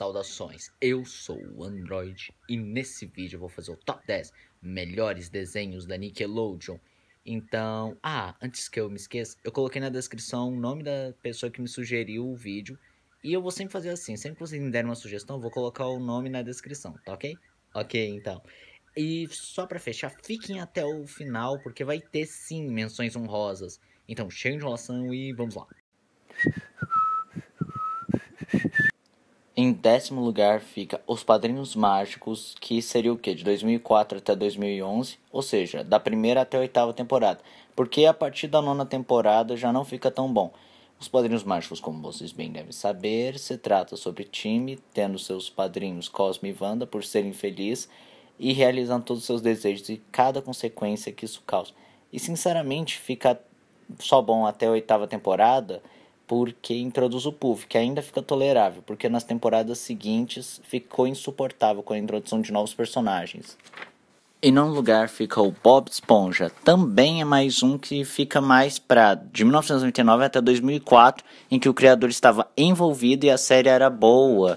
Saudações, eu sou o Android e nesse vídeo eu vou fazer o top 10 melhores desenhos da Nickelodeon. Então, ah, antes que eu me esqueça, eu coloquei na descrição o nome da pessoa que me sugeriu o vídeo e eu vou sempre fazer assim, sempre que vocês me derem uma sugestão, eu vou colocar o nome na descrição, tá ok? Ok, então. E só para fechar, fiquem até o final porque vai ter sim menções honrosas. Então, cheio de enrolação e vamos lá. Em décimo lugar fica Os Padrinhos Mágicos, que seria o que? De 2004 até 2011, ou seja, da primeira até a oitava temporada. Porque a partir da nona temporada já não fica tão bom. Os Padrinhos Mágicos, como vocês bem devem saber, se trata sobre time tendo seus padrinhos Cosmo e Wanda por serem felizes e realizando todos os seus desejos e cada consequência que isso causa. E sinceramente fica só bom até a oitava temporada porque introduz o Puff, que ainda fica tolerável, porque nas temporadas seguintes ficou insuportável com a introdução de novos personagens. E num lugar fica o Bob Esponja, também é mais um que fica mais pra de 1999 até 2004, em que o criador estava envolvido e a série era boa.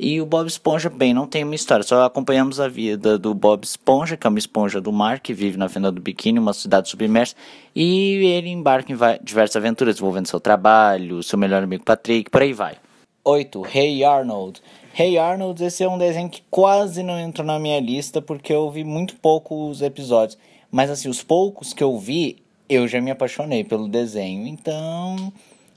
E o Bob Esponja, bem, não tem uma história, só acompanhamos a vida do Bob Esponja, que é uma esponja do mar, que vive na Fenda do Biquíni, uma cidade submersa, e ele embarca em diversas aventuras, desenvolvendo seu trabalho, seu melhor amigo Patrick, por aí vai. 8. Hey Arnold. Hey Arnold, esse é um desenho que quase não entrou na minha lista, porque eu vi muito poucos episódios. Mas assim, os poucos que eu vi, eu já me apaixonei pelo desenho, então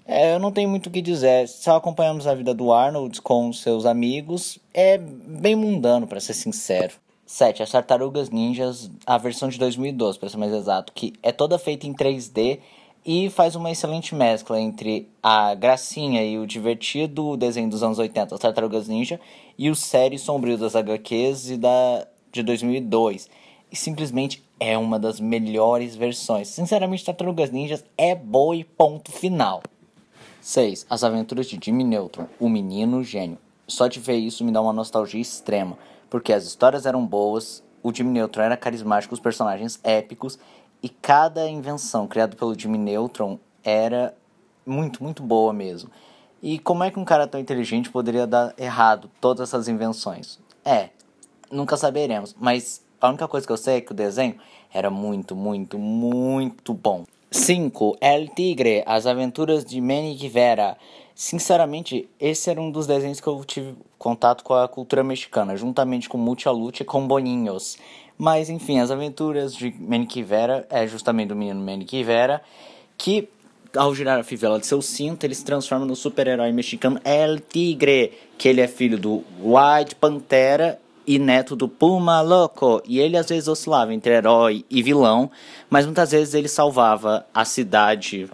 é, eu não tenho muito o que dizer. Só acompanhamos a vida do Arnold com seus amigos. É bem mundano, para ser sincero. 7. As Tartarugas Ninjas, a versão de 2012, para ser mais exato, que é toda feita em 3D e faz uma excelente mescla entre a gracinha e o divertido desenho dos anos 80, as Tartarugas Ninja, e o série sombrio das HQs e da, de 2002. E simplesmente é uma das melhores versões. Sinceramente, Tartarugas Ninjas é boa e ponto final. 6. As Aventuras de Jimmy Neutron, o Menino Gênio. Só de ver isso me dá uma nostalgia extrema, porque as histórias eram boas, o Jimmy Neutron era carismático, os personagens épicos, e cada invenção criada pelo Jimmy Neutron era muito, muito boa mesmo. E como é que um cara tão inteligente poderia dar errado todas essas invenções? É, nunca saberemos, mas a única coisa que eu sei é que o desenho era muito, muito, muito bom. 5. El Tigre, As Aventuras de Manny Guevara. Sinceramente, esse era um dos desenhos que eu tive contato com a cultura mexicana, juntamente com Multialute e com Boninhos. Mas, enfim, As Aventuras de Manny Guevara é justamente do menino Manny Guevara, que, ao girar a fivela de seu cinto, ele se transforma no super-herói mexicano El Tigre, que ele é filho do White Pantera e neto do Puma Loco, e ele às vezes oscilava entre herói e vilão, mas muitas vezes ele salvava a cidade.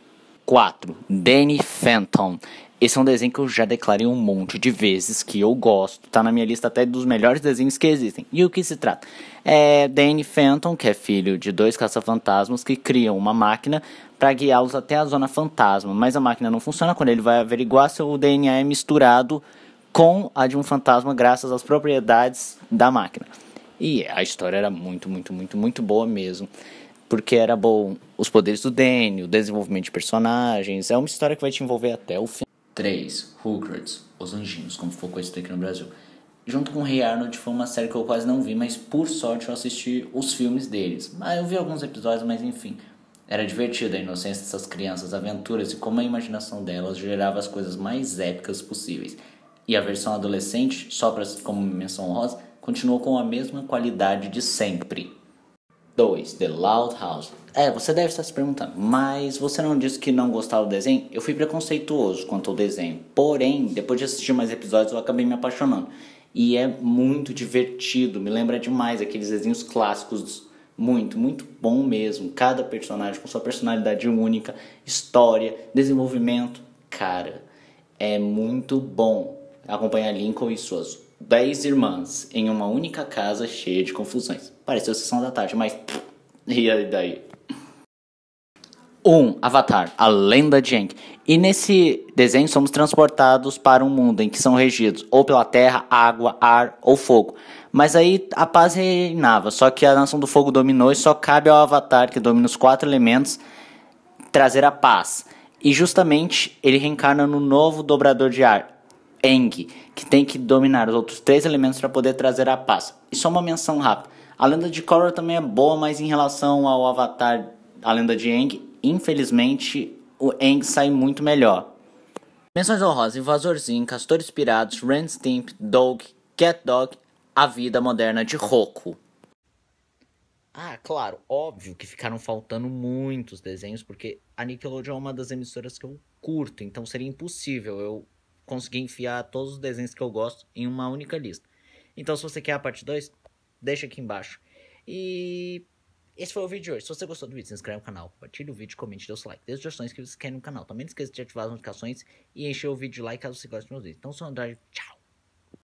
4. Danny Phantom. Esse é um desenho que eu já declarei um monte de vezes que eu gosto. Tá na minha lista até dos melhores desenhos que existem. E o que se trata? É Danny Phantom, que é filho de dois caça-fantasmas que criam uma máquina para guiá-los até a zona fantasma. Mas a máquina não funciona quando ele vai averiguar se o DNA é misturado com a de um fantasma graças às propriedades da máquina. E a história era muito, muito, muito, muito boa mesmo. Porque era bom os poderes do Danny, o desenvolvimento de personagens. É uma história que vai te envolver até o fim. 3. Rugrats, Os Anjinhos, como ficou esse aqui no Brasil. Junto com Rei Arnold foi uma série que eu quase não vi, mas por sorte eu assisti os filmes deles. Mas ah, eu vi alguns episódios, mas enfim. Era divertida a inocência dessas crianças, aventuras e como a imaginação delas gerava as coisas mais épicas possíveis e a versão adolescente, só pra, como menção rosa, continuou com a mesma qualidade de sempre. 2. The Loud House. É, você deve estar se perguntando, mas você não disse que não gostava do desenho? Eu fui preconceituoso quanto ao desenho. Porém, depois de assistir mais episódios, eu acabei me apaixonando. E é muito divertido, me lembra demais aqueles desenhos clássicos. Muito, muito bom mesmo. Cada personagem com sua personalidade única, história, desenvolvimento. Cara, é muito bom acompanha Lincoln e suas dez irmãs em uma única casa cheia de confusões. Pareceu Sessão da Tarde, mas... E daí? 1. Um, Avatar, a lenda de Aang. E nesse desenho somos transportados para um mundo em que são regidos ou pela terra, água, ar ou fogo. Mas aí a paz reinava, só que a nação do fogo dominou e só cabe ao Avatar, que domina os quatro elementos, trazer a paz. E justamente ele reencarna no novo dobrador de ar, Eng, que tem que dominar os outros três elementos para poder trazer a paz. E só uma menção rápida. A lenda de Korra também é boa, mas em relação ao Avatar, a lenda de Eng, infelizmente o Eng sai muito melhor. Menções honrosas: Invasorzinho, Castores Pirados, Ren Stimp, Dog, Cat Dog, A Vida Moderna de Roku. Ah, claro, óbvio que ficaram faltando muitos desenhos, porque a Nickelodeon é uma das emissoras que eu curto, então seria impossível eu conseguir enfiar todos os desenhos que eu gosto em uma única lista. Então, se você quer a parte 2, deixa aqui embaixo. E esse foi o vídeo de hoje. Se você gostou do vídeo, se inscreve no canal, compartilhe o vídeo, comente, dê o seu like, dê sugestões que você quer no canal. Também não esqueça de ativar as notificações e encher o vídeo de like caso você goste dos meus vídeos. Então, sou o André. tchau!